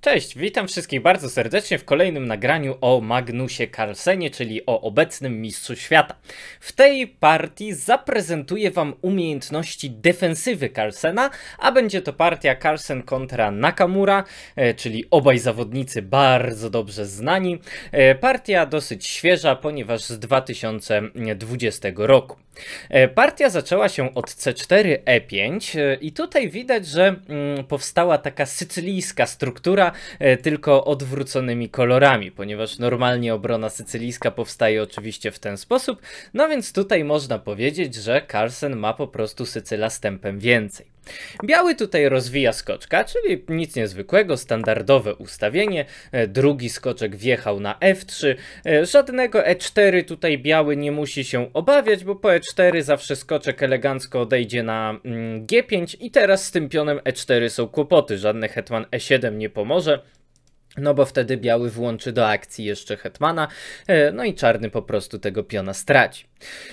Cześć, witam wszystkich bardzo serdecznie w kolejnym nagraniu o Magnusie Carlsenie, czyli o obecnym mistrzu świata. W tej partii zaprezentuję wam umiejętności defensywy Carlsena, a będzie to partia Carlsen kontra Nakamura, e, czyli obaj zawodnicy bardzo dobrze znani. E, partia dosyć świeża, ponieważ z 2020 roku. E, partia zaczęła się od C4, E5 i tutaj widać, że mm, powstała taka sycylijska struktura, E, tylko odwróconymi kolorami, ponieważ normalnie obrona sycylijska powstaje oczywiście w ten sposób, no więc tutaj można powiedzieć, że Carlsen ma po prostu Sycyla stępem więcej. Biały tutaj rozwija skoczka, czyli nic niezwykłego, standardowe ustawienie. E, drugi skoczek wjechał na F3. E, żadnego E4 tutaj biały nie musi się obawiać, bo po E4 zawsze skoczek elegancko odejdzie na mm, G5 i teraz z tym pionem E4 są kłopoty. Żadny hetman E7 nie pomoże. No bo wtedy biały włączy do akcji jeszcze hetmana, e, no i czarny po prostu tego piona straci.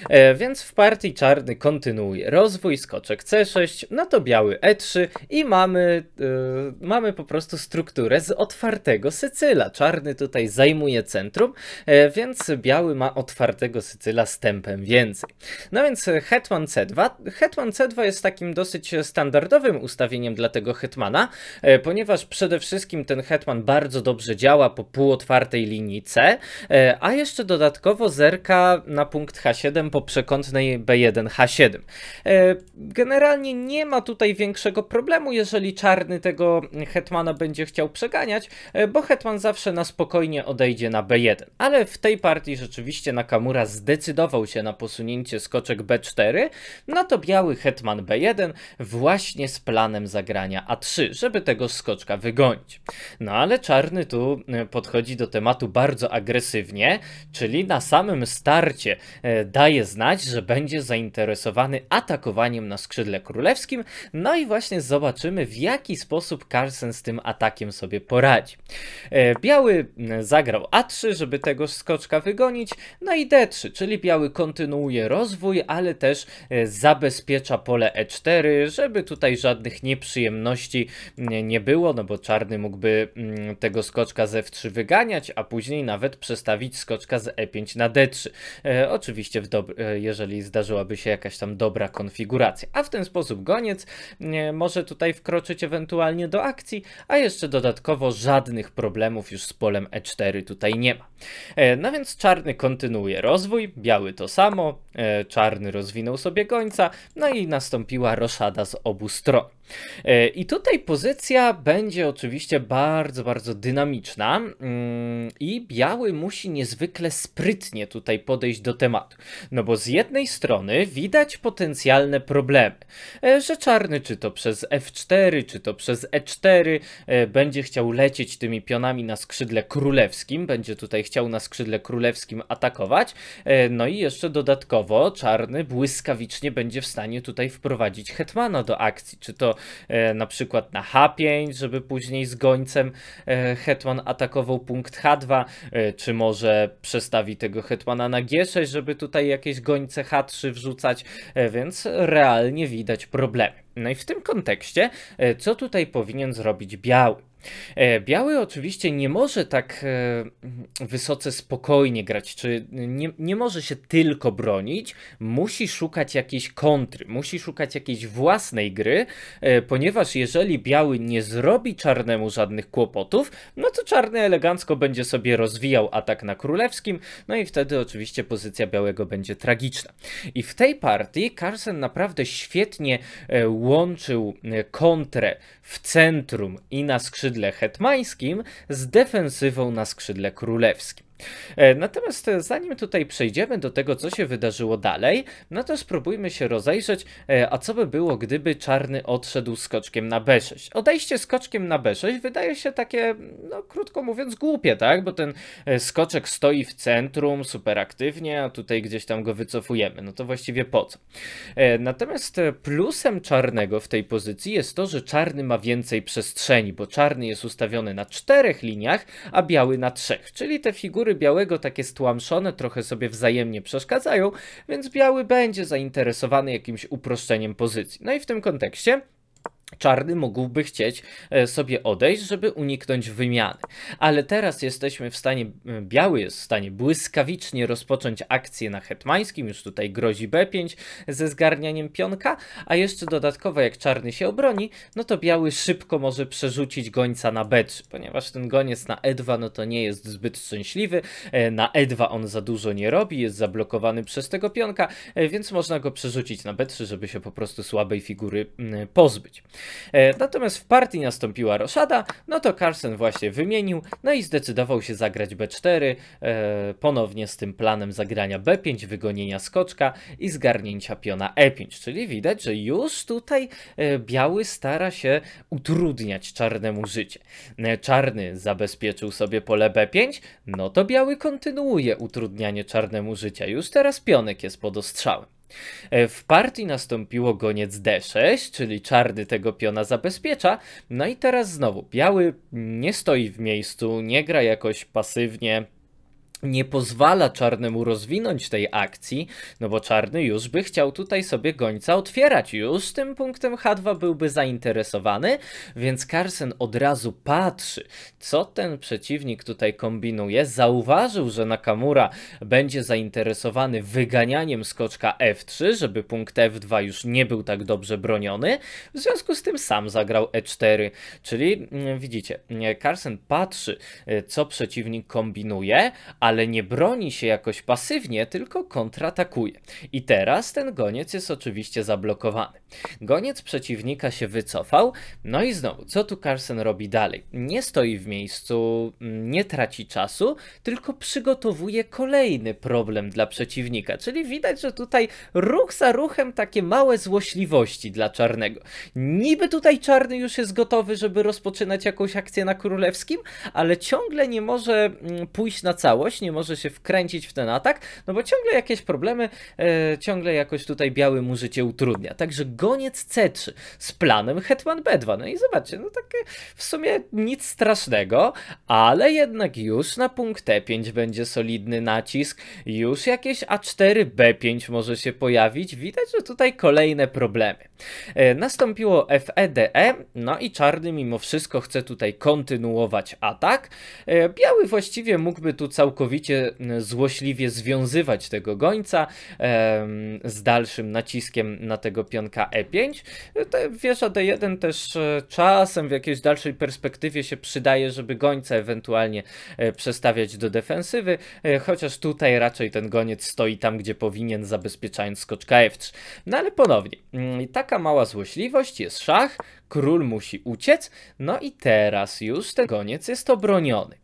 E, więc w partii czarny kontynuuje rozwój, skoczek C6, no to biały E3 i mamy, yy, mamy po prostu strukturę z otwartego Sycyla. Czarny tutaj zajmuje centrum, więc biały ma otwartego Sycyla z tempem więcej. No więc hetman C2. Hetman C2 jest takim dosyć standardowym ustawieniem dla tego hetmana, ponieważ przede wszystkim ten hetman bardzo bardzo dobrze działa po półotwartej linii C, e, a jeszcze dodatkowo zerka na punkt H7 po przekątnej B1 H7. E, generalnie nie ma tutaj większego problemu, jeżeli czarny tego hetmana będzie chciał przeganiać, e, bo hetman zawsze na spokojnie odejdzie na B1. Ale w tej partii rzeczywiście Nakamura zdecydował się na posunięcie skoczek B4, no to biały hetman B1 właśnie z planem zagrania A3, żeby tego skoczka wygonić. No ale czarny Czarny tu e, podchodzi do tematu bardzo agresywnie, czyli na samym starcie e, daje znać, że będzie zainteresowany atakowaniem na skrzydle królewskim. No i właśnie zobaczymy, w jaki sposób Carlsen z tym atakiem sobie poradzi. E, biały zagrał A3, żeby tego skoczka wygonić, no i D3, czyli biały kontynuuje rozwój, ale też zabezpiecza pole E4, żeby tutaj żadnych nieprzyjemności nie było, no bo czarny mógłby tego tego skoczka z F3 wyganiać, a później nawet przestawić skoczka z E5 na D3. E, oczywiście, e, jeżeli zdarzyłaby się jakaś tam dobra konfiguracja. A w ten sposób goniec e, może tutaj wkroczyć ewentualnie do akcji, a jeszcze dodatkowo żadnych problemów już z polem E4 tutaj nie ma. E, no więc czarny kontynuuje rozwój, biały to samo, e, czarny rozwinął sobie gońca, no i nastąpiła roszada z obu stron. E, I tutaj pozycja będzie oczywiście bardzo, bardzo dynamiczna mm, i Biały musi niezwykle sprytnie tutaj podejść do tematu. No bo z jednej strony widać potencjalne problemy, e, że Czarny czy to przez F4, czy to przez E4 e, będzie chciał lecieć tymi pionami na skrzydle królewskim, będzie tutaj chciał na skrzydle królewskim atakować, e, no i jeszcze dodatkowo Czarny błyskawicznie będzie w stanie tutaj wprowadzić Hetmana do akcji, czy to na przykład na H5, żeby później z gońcem Hetman atakował punkt H2, e, czy może przestawi tego Hetmana na G6, żeby tutaj jakieś gońce H3 wrzucać, e, więc realnie widać problemy. No i w tym kontekście, e, co tutaj powinien zrobić biały? E, biały oczywiście nie może tak e, wysoce spokojnie grać, czy nie, nie może się tylko bronić, musi szukać jakiejś kontry, musi szukać jakiejś własnej gry, e, ponieważ jeżeli biały nie zrobi czarnemu żadnych kłopotów, no to czarny elegancko będzie sobie rozwijał atak na królewskim, no i wtedy oczywiście pozycja białego będzie tragiczna. I w tej partii Carlsen naprawdę świetnie łączył kontrę w centrum i na skrzydle skrzydle hetmańskim z defensywą na skrzydle królewskim. E, natomiast zanim tutaj przejdziemy do tego, co się wydarzyło dalej, no to spróbujmy się rozejrzeć, e, a co by było, gdyby czarny odszedł skoczkiem na B6. Odejście skoczkiem na B6 wydaje się takie, no krótko mówiąc, głupie, tak? Bo ten e, skoczek stoi w centrum super aktywnie, a tutaj gdzieś tam go wycofujemy. No to właściwie po co? Natomiast plusem czarnego w tej pozycji jest to, że czarny ma więcej przestrzeni, bo czarny jest ustawiony na czterech liniach, a biały na trzech, czyli te figury białego takie stłamszone trochę sobie wzajemnie przeszkadzają, więc biały będzie zainteresowany jakimś uproszczeniem pozycji. No i w tym kontekście czarny mógłby chcieć e, sobie odejść, żeby uniknąć wymiany. Ale teraz jesteśmy w stanie, e, biały jest w stanie błyskawicznie rozpocząć akcję na hetmańskim, już tutaj grozi B5 ze zgarnianiem pionka, a jeszcze dodatkowo jak czarny się obroni, no to biały szybko może przerzucić gońca na B3, ponieważ ten goniec na E2 no to nie jest zbyt szczęśliwy, e, na E2 on za dużo nie robi, jest zablokowany przez tego pionka, więc można go przerzucić na B3, żeby się po prostu słabej figury mm, pozbyć. E, natomiast w partii nastąpiła roszada, no to Carson właśnie wymienił, no i zdecydował się zagrać B4, e, ponownie z tym planem zagrania B5, wygonienia skoczka i zgarnięcia piona E5, czyli widać, że już tutaj e, biały stara się utrudniać czarnemu życie. Czarny zabezpieczył sobie pole B5, no to biały kontynuuje utrudnianie czarnemu życia, już teraz pionek jest pod ostrzałem. E, w partii nastąpiło goniec D6, czyli czarny tego piona zabezpiecza. No i teraz znowu biały nie stoi w miejscu, nie gra jakoś pasywnie, nie pozwala czarnemu rozwinąć tej akcji, no bo czarny już by chciał tutaj sobie gońca otwierać. Już tym punktem H2 byłby zainteresowany, więc Carson od razu patrzy, co ten przeciwnik tutaj kombinuje. Zauważył, że Nakamura będzie zainteresowany wyganianiem skoczka F3, żeby punkt F2 już nie był tak dobrze broniony. W związku z tym sam zagrał E4, czyli mm, widzicie, Carson patrzy, y, co przeciwnik kombinuje, a ale nie broni się jakoś pasywnie, tylko kontratakuje. I teraz ten goniec jest oczywiście zablokowany. Goniec przeciwnika się wycofał, no i znowu, co tu Carson robi dalej? Nie stoi w miejscu, nie traci czasu, tylko przygotowuje kolejny problem dla przeciwnika, czyli widać, że tutaj ruch za ruchem takie małe złośliwości dla czarnego. Niby tutaj czarny już jest gotowy, żeby rozpoczynać jakąś akcję na królewskim, ale ciągle nie może mm, pójść na całość, nie może się wkręcić w ten atak, no bo ciągle jakieś problemy, e, ciągle jakoś tutaj biały mu życie utrudnia. Także goniec C3 z planem Hetman B2. No i zobaczcie, no takie w sumie nic strasznego, ale jednak już na punkt E5 będzie solidny nacisk, już jakieś A4, B5 może się pojawić. Widać, że tutaj kolejne problemy. E, nastąpiło FEDE, e, no i czarny mimo wszystko chce tutaj kontynuować atak. E, biały właściwie mógłby tu całkowicie całkowicie mm, złośliwie związywać tego gońca z dalszym naciskiem na tego pionka E5. To wieża D1 też e, czasem w jakiejś dalszej perspektywie się przydaje, żeby gońca ewentualnie e, przestawiać do defensywy, e, chociaż tutaj raczej ten goniec stoi tam, gdzie powinien, zabezpieczając skoczka F3. No ale ponownie, mm, taka mała złośliwość, jest szach, król musi uciec, no i teraz już ten goniec jest obroniony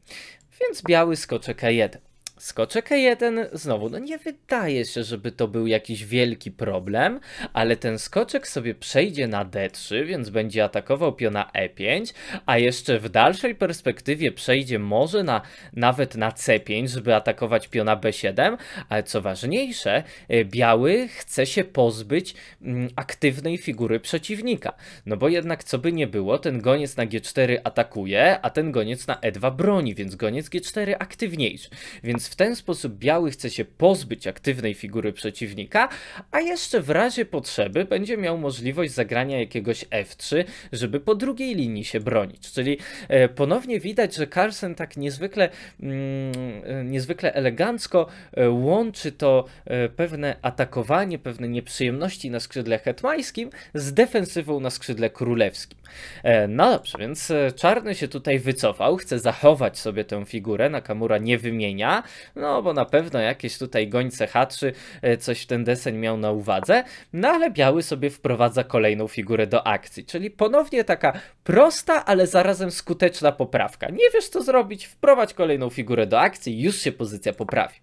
więc biały skoczek k e 1 Skoczek E1 znowu, no nie wydaje się, żeby to był jakiś wielki problem, ale ten skoczek sobie przejdzie na D3, więc będzie atakował piona E5, a jeszcze w dalszej perspektywie przejdzie może na, nawet na C5, żeby atakować piona B7, ale co ważniejsze, e, biały chce się pozbyć mm, aktywnej figury przeciwnika, no bo jednak co by nie było, ten goniec na G4 atakuje, a ten goniec na E2 broni, więc goniec G4 aktywniejszy, więc w ten sposób biały chce się pozbyć aktywnej figury przeciwnika, a jeszcze w razie potrzeby będzie miał możliwość zagrania jakiegoś F3, żeby po drugiej linii się bronić. Czyli e, ponownie widać, że Carlsen tak niezwykle, mm, niezwykle elegancko e, łączy to e, pewne atakowanie, pewne nieprzyjemności na skrzydle hetmańskim z defensywą na skrzydle królewskim. No dobrze, więc czarny się tutaj wycofał, chce zachować sobie tę figurę, Nakamura nie wymienia, no bo na pewno jakieś tutaj gońce hatrzy e, coś w ten deseń miał na uwadze, no ale biały sobie wprowadza kolejną figurę do akcji, czyli ponownie taka prosta, ale zarazem skuteczna poprawka. Nie wiesz co zrobić, wprowadź kolejną figurę do akcji już się pozycja poprawi.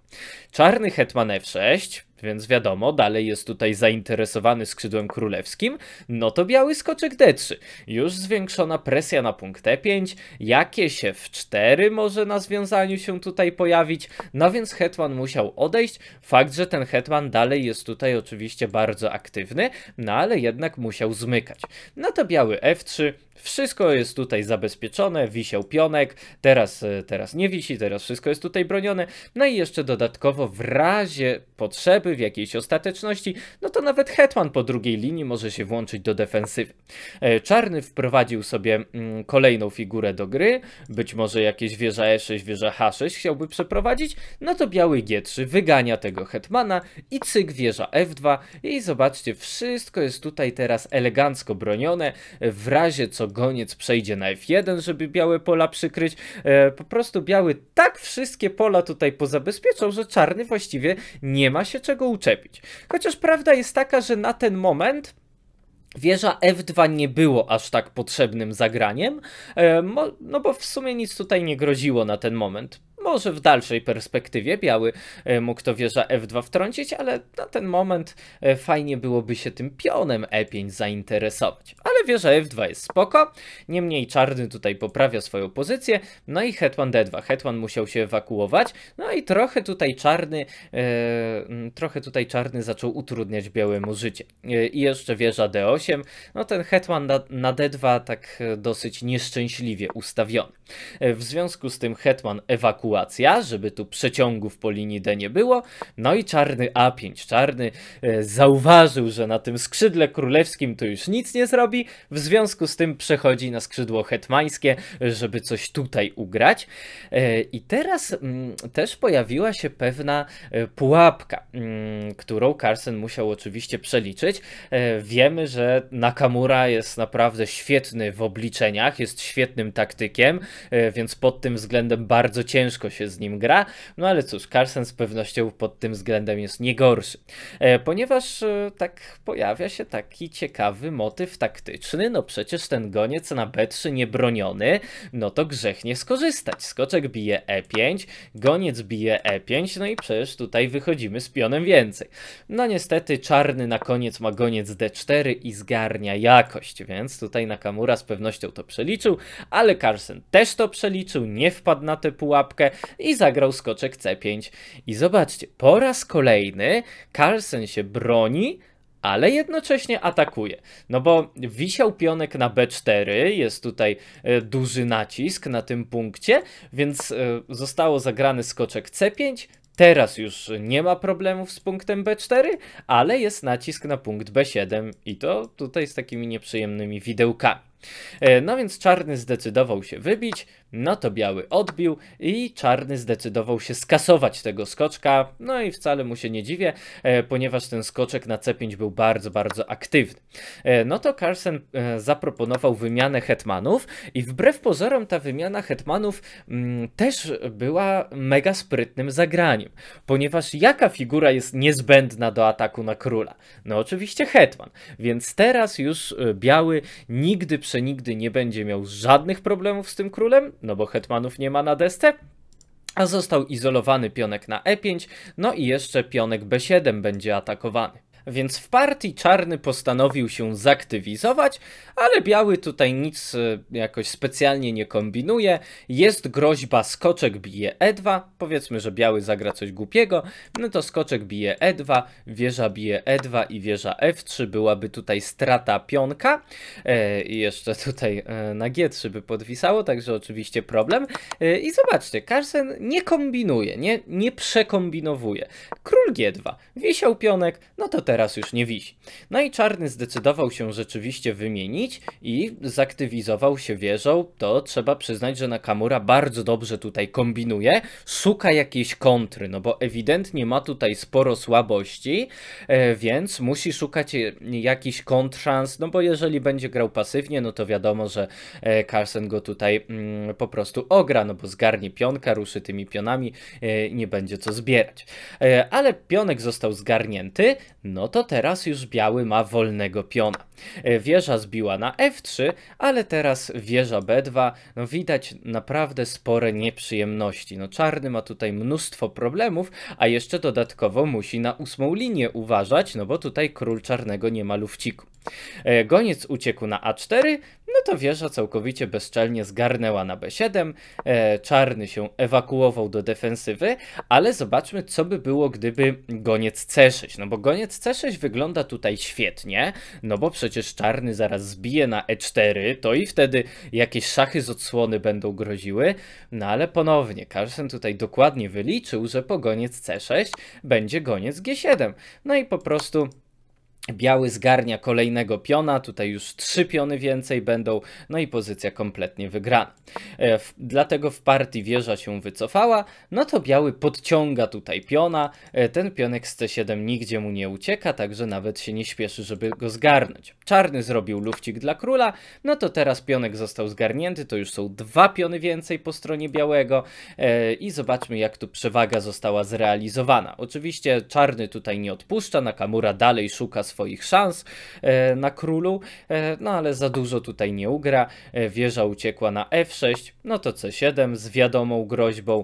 Czarny hetman f6, więc wiadomo, dalej jest tutaj zainteresowany skrzydłem królewskim, no to biały skoczek D3. Już zwiększona presja na punkt E5, jakieś F4 może na związaniu się tutaj pojawić, no więc hetman musiał odejść. Fakt, że ten hetman dalej jest tutaj oczywiście bardzo aktywny, no ale jednak musiał zmykać. No to biały F3, wszystko jest tutaj zabezpieczone, wisiał pionek, teraz, e, teraz nie wisi, teraz wszystko jest tutaj bronione. No i jeszcze dodatkowo w razie potrzeby w jakiejś ostateczności, no to nawet Hetman po drugiej linii może się włączyć do defensywy. E, czarny wprowadził sobie mm, kolejną figurę do gry, być może jakieś wieża E6, wieża H6 chciałby przeprowadzić, no to biały G3 wygania tego Hetmana i cyk wieża F2 i zobaczcie, wszystko jest tutaj teraz elegancko bronione, w razie co goniec przejdzie na F1, żeby białe pola przykryć, e, po prostu biały tak wszystkie pola tutaj pozabezpieczał, że czarny właściwie nie ma się czego tego uczepić. Chociaż prawda jest taka, że na ten moment Wieża F2 nie było aż tak potrzebnym zagraniem, e, no bo w sumie nic tutaj nie groziło na ten moment. Może w dalszej perspektywie biały e, mógł to wieża F2 wtrącić, ale na ten moment e, fajnie byłoby się tym pionem E5 zainteresować. Ale wieża F2 jest spoko, niemniej czarny tutaj poprawia swoją pozycję, no i hetman D2. Hetman musiał się ewakuować, no i trochę tutaj czarny, e, mm, trochę tutaj czarny zaczął utrudniać białemu życie. I jeszcze wieża D8, no ten hetman na, na D2 tak dosyć nieszczęśliwie ustawiony. w związku z tym hetman ewakuował ewakuacja, żeby tu przeciągów po linii D nie było. No i czarny A5, czarny e, zauważył, że na tym skrzydle królewskim to już nic nie zrobi, w związku z tym przechodzi na skrzydło hetmańskie, żeby coś tutaj ugrać. E, I teraz m, mm, też pojawiła się pewna e, pułapka, m, mm, którą Carson musiał oczywiście przeliczyć. E, wiemy, że Nakamura jest naprawdę świetny w obliczeniach, jest świetnym taktykiem, e, więc pod tym względem bardzo ciężko ciężko się z nim gra, no ale cóż, Carson z pewnością pod tym względem jest nie gorszy, e, ponieważ e, tak pojawia się taki ciekawy motyw taktyczny, no przecież ten goniec na B3 niebroniony, no to grzechnie skorzystać. Skoczek bije E5, goniec bije E5, no i przecież tutaj wychodzimy z pionem więcej. No niestety czarny na koniec ma goniec D4 i zgarnia jakość, więc tutaj Nakamura z pewnością to przeliczył, ale Carson też to przeliczył, nie wpadł na tę pułapkę, i zagrał skoczek C5. I zobaczcie, po raz kolejny Carlsen się broni, ale jednocześnie atakuje. No bo wisiał pionek na B4, jest tutaj e, duży nacisk na tym punkcie, więc e, zostało zagrany skoczek C5, Teraz już nie ma problemów z punktem B4, ale jest nacisk na punkt B7 i to tutaj z takimi nieprzyjemnymi widełkami. E, no więc czarny zdecydował się wybić, no to biały odbił i czarny zdecydował się skasować tego skoczka. No i wcale mu się nie dziwię, e, ponieważ ten skoczek na C5 był bardzo, bardzo aktywny. E, no to Carlsen zaproponował wymianę hetmanów i wbrew pozorom ta wymiana hetmanów mm, też była mega sprytnym zagraniem, ponieważ jaka figura jest niezbędna do ataku na króla? No oczywiście hetman, więc teraz już biały nigdy przy nigdy nie będzie miał żadnych problemów z tym królem, no bo hetmanów nie ma na desce, a został izolowany pionek na e5, no i jeszcze pionek b7 będzie atakowany. Więc w partii czarny postanowił się zaktywizować, ale biały tutaj nic e, jakoś specjalnie nie kombinuje. Jest groźba skoczek bije E2. Powiedzmy, że biały zagra coś głupiego, no to skoczek bije E2, wieża bije E2 i wieża F3 byłaby tutaj strata pionka. E, I jeszcze tutaj e, na G3 by podwisało, także oczywiście problem. I zobaczcie, Carlsen nie kombinuje, nie, nie przekombinowuje. Król G2, wisiał pionek, no to teraz już nie wisi. No i Czarny zdecydował się rzeczywiście wymienić i zaktywizował się wieżą. To trzeba przyznać, że Nakamura bardzo dobrze tutaj kombinuje, szuka jakiejś kontry, no bo ewidentnie ma tutaj sporo słabości, e, więc musi szukać jakiś kontrans, no bo jeżeli będzie grał pasywnie, no to wiadomo, że e, Carson go tutaj mm, po prostu ogra, no bo zgarnie pionka, ruszy tymi pionami, e, nie będzie co zbierać. Ale pionek został zgarnięty, no no to teraz już biały ma wolnego piona. E, wieża zbiła na f3, ale teraz wieża b2. No widać naprawdę spore nieprzyjemności. No czarny ma tutaj mnóstwo problemów, a jeszcze dodatkowo musi na ósmą linię uważać, no bo tutaj król czarnego nie ma lufciku. E, goniec uciekł na A4, no to wieża całkowicie bezczelnie zgarnęła na B7, e, czarny się ewakuował do defensywy, ale zobaczmy co by było gdyby goniec C6, no bo goniec C6 wygląda tutaj świetnie, no bo przecież czarny zaraz zbije na E4, to i wtedy jakieś szachy z odsłony będą groziły, no ale ponownie Carlsen tutaj dokładnie wyliczył, że po goniec C6 będzie goniec G7, no i po prostu Biały zgarnia kolejnego piona, tutaj już trzy piony więcej będą, no i pozycja kompletnie wygrana. E, w, dlatego w partii wieża się wycofała, no to biały podciąga tutaj piona, e, ten pionek z c7 nigdzie mu nie ucieka, także nawet się nie śpieszy, żeby go zgarnąć. Czarny zrobił lufcik dla króla, no to teraz pionek został zgarnięty, to już są dwa piony więcej po stronie białego e, i zobaczmy jak tu przewaga została zrealizowana. Oczywiście czarny tutaj nie odpuszcza, Nakamura dalej szuka swoich szans e, na królu, e, no ale za dużo tutaj nie ugra. E, wieża uciekła na f6, no to c7 z wiadomą groźbą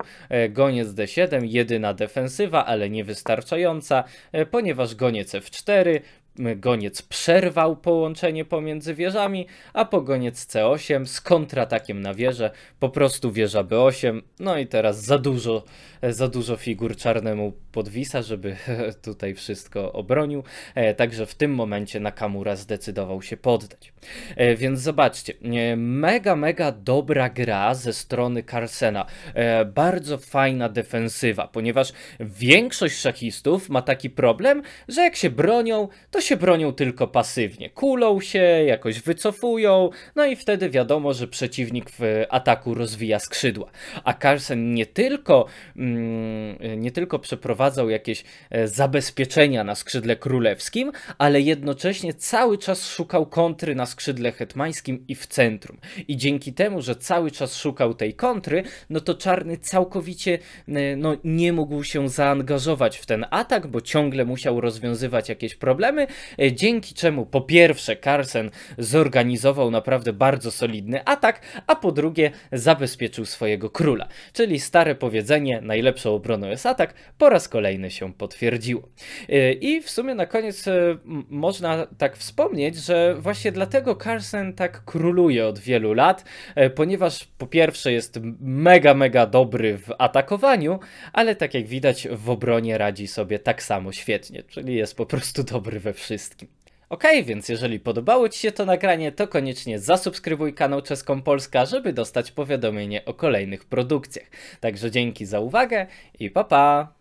goniec d7, jedyna defensywa, ale niewystarczająca, ponieważ goniec f4, goniec przerwał połączenie pomiędzy wieżami, a pogoniec C8 z kontratakiem na wieżę, po prostu wieża B8, no i teraz za dużo, e, za dużo figur czarnemu podwisa, żeby tutaj wszystko obronił, e, także w tym momencie Nakamura zdecydował się poddać. E, więc zobaczcie, mega, mega dobra gra ze strony Carsena, bardzo fajna defensywa, ponieważ większość szachistów ma taki problem, że jak się bronią, to się się bronią tylko pasywnie. Kulą się, jakoś wycofują, no i wtedy wiadomo, że przeciwnik w ataku rozwija skrzydła. A Carlsen nie tylko, mm, nie tylko przeprowadzał jakieś e, zabezpieczenia na skrzydle królewskim, ale jednocześnie cały czas szukał kontry na skrzydle hetmańskim i w centrum. I dzięki temu, że cały czas szukał tej kontry, no to czarny całkowicie e, no, nie mógł się zaangażować w ten atak, bo ciągle musiał rozwiązywać jakieś problemy, E, dzięki czemu po pierwsze Carson zorganizował naprawdę bardzo solidny atak, a po drugie zabezpieczył swojego króla. Czyli stare powiedzenie, najlepszą obroną jest atak, po raz kolejny się potwierdziło. E, I w sumie na koniec e, można tak wspomnieć, że właśnie dlatego Carson tak króluje od wielu lat, ponieważ po pierwsze jest mega, mega dobry w atakowaniu, ale tak jak widać w obronie radzi sobie tak samo świetnie, czyli jest po prostu dobry we wszystkim wszystkim. Ok, więc jeżeli podobało Ci się to nagranie, to koniecznie zasubskrybuj kanał Czeską Polska, żeby dostać powiadomienie o kolejnych produkcjach. Także dzięki za uwagę i pa pa!